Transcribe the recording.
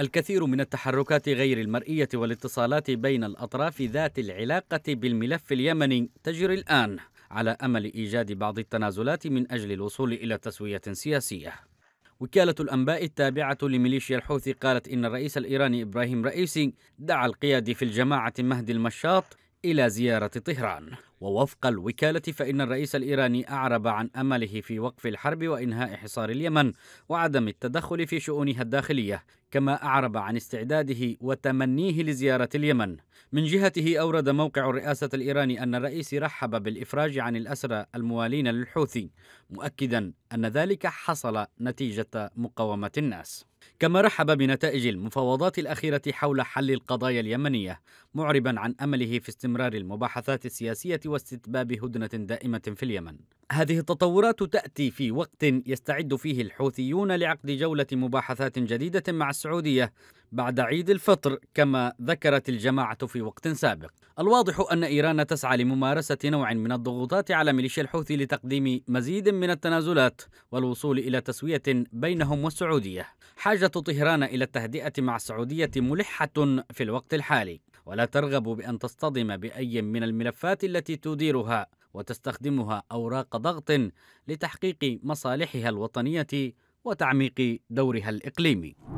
الكثير من التحركات غير المرئية والاتصالات بين الأطراف ذات العلاقة بالملف اليمني تجري الآن على أمل إيجاد بعض التنازلات من أجل الوصول إلى تسوية سياسية وكالة الأنباء التابعة لميليشيا الحوثي قالت إن الرئيس الإيراني إبراهيم رئيسي دعا القيادي في الجماعة مهدي المشاط إلى زيارة طهران ووفق الوكالة فإن الرئيس الإيراني أعرب عن أمله في وقف الحرب وإنهاء حصار اليمن وعدم التدخل في شؤونها الداخلية كما أعرب عن استعداده وتمنيه لزيارة اليمن من جهته أورد موقع الرئاسة الإيراني أن الرئيس رحب بالإفراج عن الأسرى الموالين للحوثي مؤكدا أن ذلك حصل نتيجة مقاومة الناس كما رحب بنتائج المفاوضات الأخيرة حول حل القضايا اليمنية معربا عن أمله في استمرار المباحثات السياسية واستتباب هدنة دائمة في اليمن هذه التطورات تأتي في وقت يستعد فيه الحوثيون لعقد جولة مباحثات جديدة مع السعودية بعد عيد الفطر كما ذكرت الجماعة في وقت سابق الواضح أن إيران تسعى لممارسة نوع من الضغوطات على ميليشيا الحوثي لتقديم مزيد من التنازلات والوصول إلى تسوية بينهم والسعودية حاجة طهران إلى التهدئة مع السعودية ملحة في الوقت الحالي ولا ترغب بأن تصطدم بأي من الملفات التي تديرها وتستخدمها أوراق ضغط لتحقيق مصالحها الوطنية وتعميق دورها الإقليمي